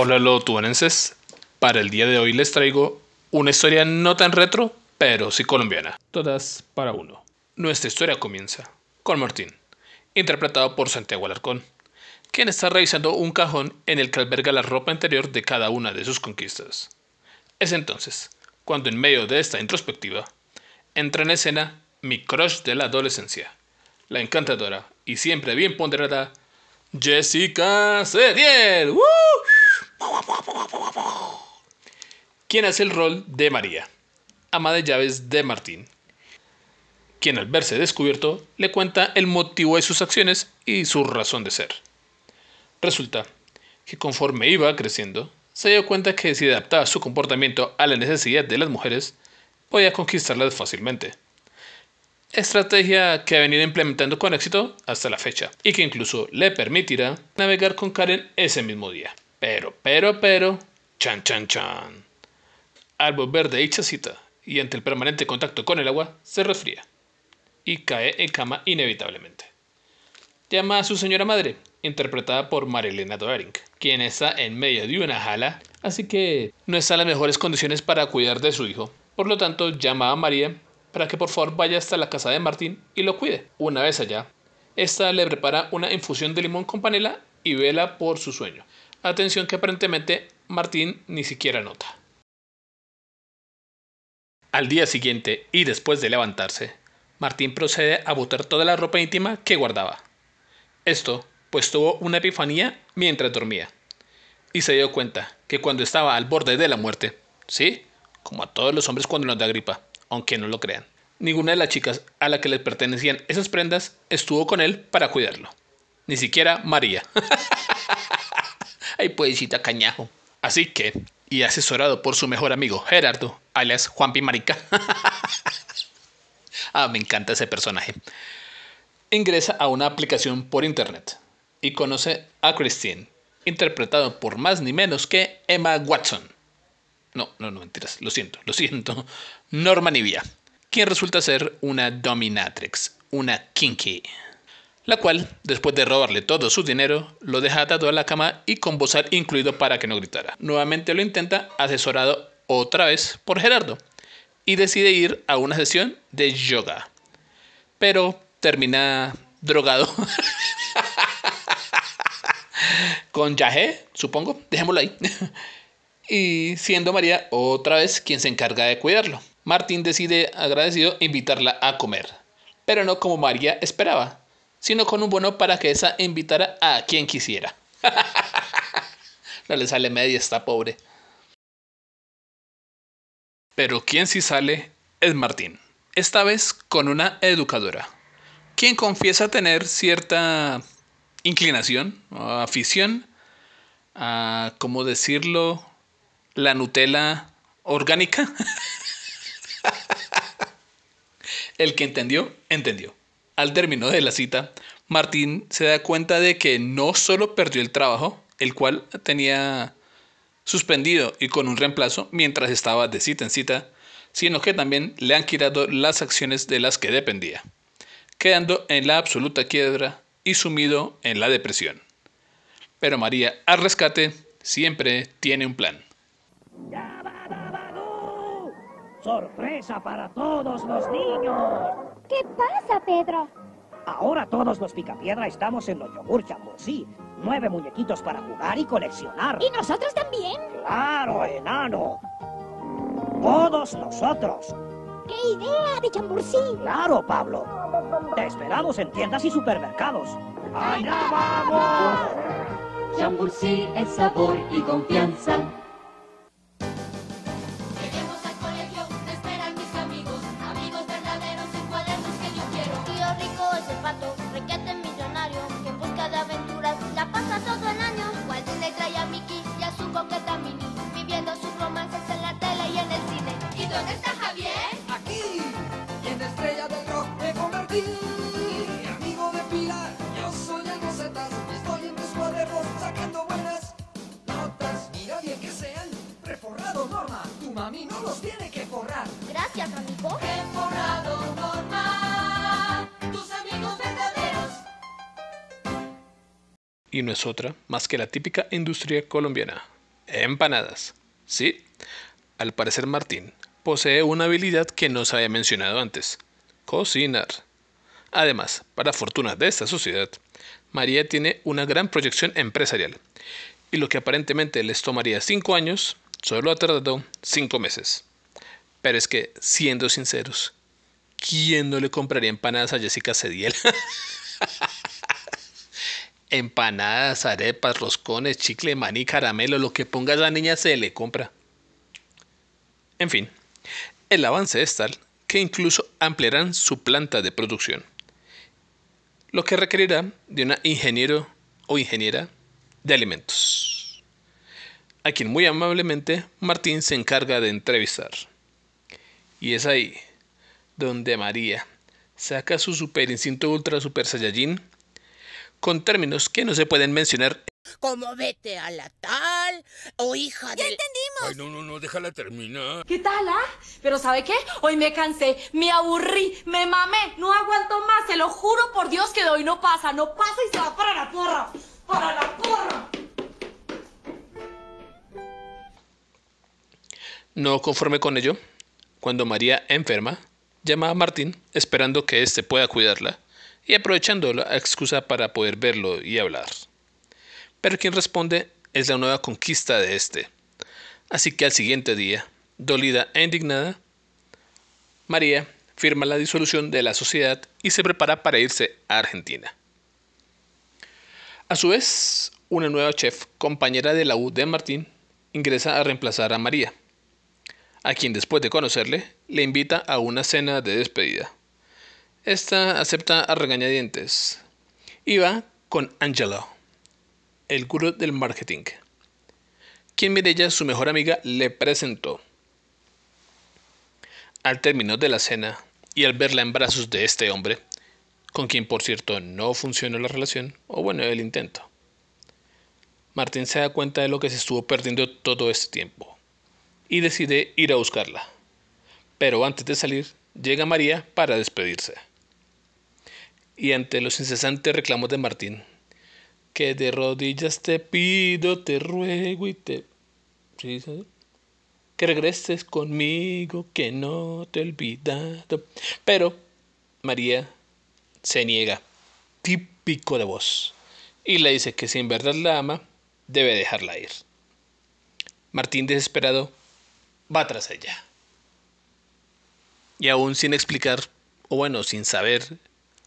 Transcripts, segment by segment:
Hola lotuanenses, para el día de hoy les traigo una historia no tan retro, pero sí colombiana. Todas para uno. Nuestra historia comienza con Martín, interpretado por Santiago Alarcón, quien está revisando un cajón en el que alberga la ropa interior de cada una de sus conquistas. Es entonces cuando en medio de esta introspectiva entra en escena mi crush de la adolescencia, la encantadora y siempre bien ponderada Jessica Cediel ¡Uh! Quién hace el rol de María, ama de llaves de Martín, quien al verse descubierto le cuenta el motivo de sus acciones y su razón de ser. Resulta que conforme iba creciendo, se dio cuenta que si adaptaba su comportamiento a la necesidad de las mujeres, podía conquistarlas fácilmente. Estrategia que ha venido implementando con éxito hasta la fecha y que incluso le permitirá navegar con Karen ese mismo día. Pero, pero, pero, chan, chan, chan. Al volver de dicha y ante el permanente contacto con el agua, se resfría y cae en cama inevitablemente. Llama a su señora madre, interpretada por Marilena Doering, quien está en medio de una jala, así que no está en las mejores condiciones para cuidar de su hijo. Por lo tanto, llama a María para que por favor vaya hasta la casa de Martín y lo cuide. Una vez allá, esta le prepara una infusión de limón con panela y vela por su sueño. Atención que aparentemente Martín ni siquiera nota. Al día siguiente y después de levantarse, Martín procede a botar toda la ropa íntima que guardaba. Esto, pues tuvo una epifanía mientras dormía. Y se dio cuenta que cuando estaba al borde de la muerte, sí, como a todos los hombres cuando nos da gripa, aunque no lo crean, ninguna de las chicas a la que les pertenecían esas prendas estuvo con él para cuidarlo. Ni siquiera María. Ay, poesita cañajo. Así que, y asesorado por su mejor amigo Gerardo, alias Juan Pimarica. ah, me encanta ese personaje. Ingresa a una aplicación por internet y conoce a Christine, interpretado por más ni menos que Emma Watson. No, no, no, mentiras, lo siento, lo siento. Norma Nivia, quien resulta ser una dominatrix, una kinky la cual, después de robarle todo su dinero, lo deja atado a la cama y con bozal incluido para que no gritara. Nuevamente lo intenta, asesorado otra vez por Gerardo, y decide ir a una sesión de yoga. Pero termina drogado. con Yahé, supongo, dejémoslo ahí. y siendo María otra vez quien se encarga de cuidarlo. Martín decide agradecido invitarla a comer, pero no como María esperaba, sino con un bono para que esa invitara a quien quisiera. no le sale media, está pobre. Pero quien sí sale es Martín, esta vez con una educadora, quien confiesa tener cierta inclinación o afición a, ¿cómo decirlo?, la Nutella orgánica. El que entendió, entendió. Al término de la cita, Martín se da cuenta de que no solo perdió el trabajo, el cual tenía suspendido y con un reemplazo mientras estaba de cita en cita, sino que también le han quitado las acciones de las que dependía, quedando en la absoluta quiebra y sumido en la depresión. Pero María al rescate siempre tiene un plan. ¡Sorpresa para todos los niños! ¿Qué pasa, Pedro? Ahora todos los Picapiedra estamos en los Yogur Sí, Nueve muñequitos para jugar y coleccionar. ¿Y nosotros también? ¡Claro, enano! Todos nosotros. ¡Qué idea de Chambursí! ¡Claro, Pablo! Te esperamos en tiendas y supermercados. ¡Allá vamos! Chambursí es sabor y confianza. Gracias, verdaderos. Y no es otra más que la típica industria colombiana. Empanadas. Sí, al parecer Martín posee una habilidad que no se había mencionado antes. Cocinar. Además, para fortuna de esta sociedad, María tiene una gran proyección empresarial, y lo que aparentemente les tomaría 5 años, Solo ha tardado cinco meses. Pero es que, siendo sinceros, ¿quién no le compraría empanadas a Jessica Cediel? empanadas, arepas, roscones, chicle, maní, caramelo, lo que ponga la niña se le compra. En fin, el avance es tal que incluso ampliarán su planta de producción, lo que requerirá de un ingeniero o ingeniera de alimentos a quien muy amablemente Martín se encarga de entrevistar. Y es ahí donde María saca su super instinto ultra super saiyajin con términos que no se pueden mencionar. Como vete a la tal o hija de. ¡Ya entendimos! Ay, no, no, no, déjala terminar. ¿Qué tal, ah? Pero ¿sabe qué? Hoy me cansé, me aburrí, me mamé, no aguanto más, se lo juro por Dios que de hoy no pasa, no pasa y se va para la porra, para la porra. No conforme con ello, cuando María enferma, llama a Martín esperando que éste pueda cuidarla y aprovechando la excusa para poder verlo y hablar. Pero quien responde es la nueva conquista de éste. Así que al siguiente día, dolida e indignada, María firma la disolución de la sociedad y se prepara para irse a Argentina. A su vez, una nueva chef, compañera de la U de Martín, ingresa a reemplazar a María a quien después de conocerle le invita a una cena de despedida. Esta acepta a regañadientes y va con Angelo, el gurú del marketing, quien Mirella, su mejor amiga, le presentó. Al término de la cena y al verla en brazos de este hombre, con quien por cierto no funcionó la relación, o bueno, el intento, Martín se da cuenta de lo que se estuvo perdiendo todo este tiempo y decide ir a buscarla. Pero antes de salir, llega María para despedirse. Y ante los incesantes reclamos de Martín, que de rodillas te pido, te ruego y te... ¿Sí, Que regreses conmigo, que no te he olvidado. Pero María se niega, típico de voz, y le dice que si en verdad la ama, debe dejarla ir. Martín, desesperado, va tras ella. Y aún sin explicar, o bueno, sin saber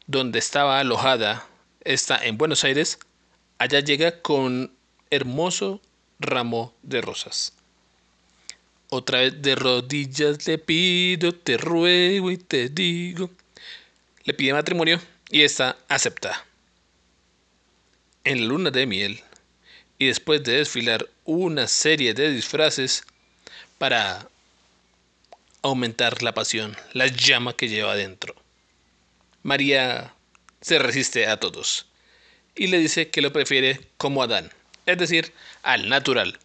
dónde estaba alojada, está en Buenos Aires, allá llega con hermoso ramo de rosas. Otra vez de rodillas le pido, te ruego y te digo. Le pide matrimonio y esta acepta. En la luna de miel, y después de desfilar una serie de disfraces, para aumentar la pasión, la llama que lleva adentro. María se resiste a todos y le dice que lo prefiere como Adán, es decir, al natural.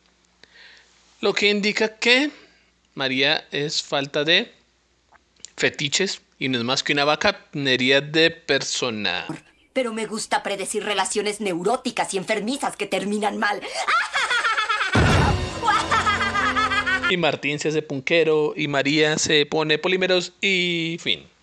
Lo que indica que María es falta de fetiches y no es más que una vacanería de persona. Pero me gusta predecir relaciones neuróticas y enfermizas que terminan mal. Y Martín se hace punquero y María se pone polímeros y fin.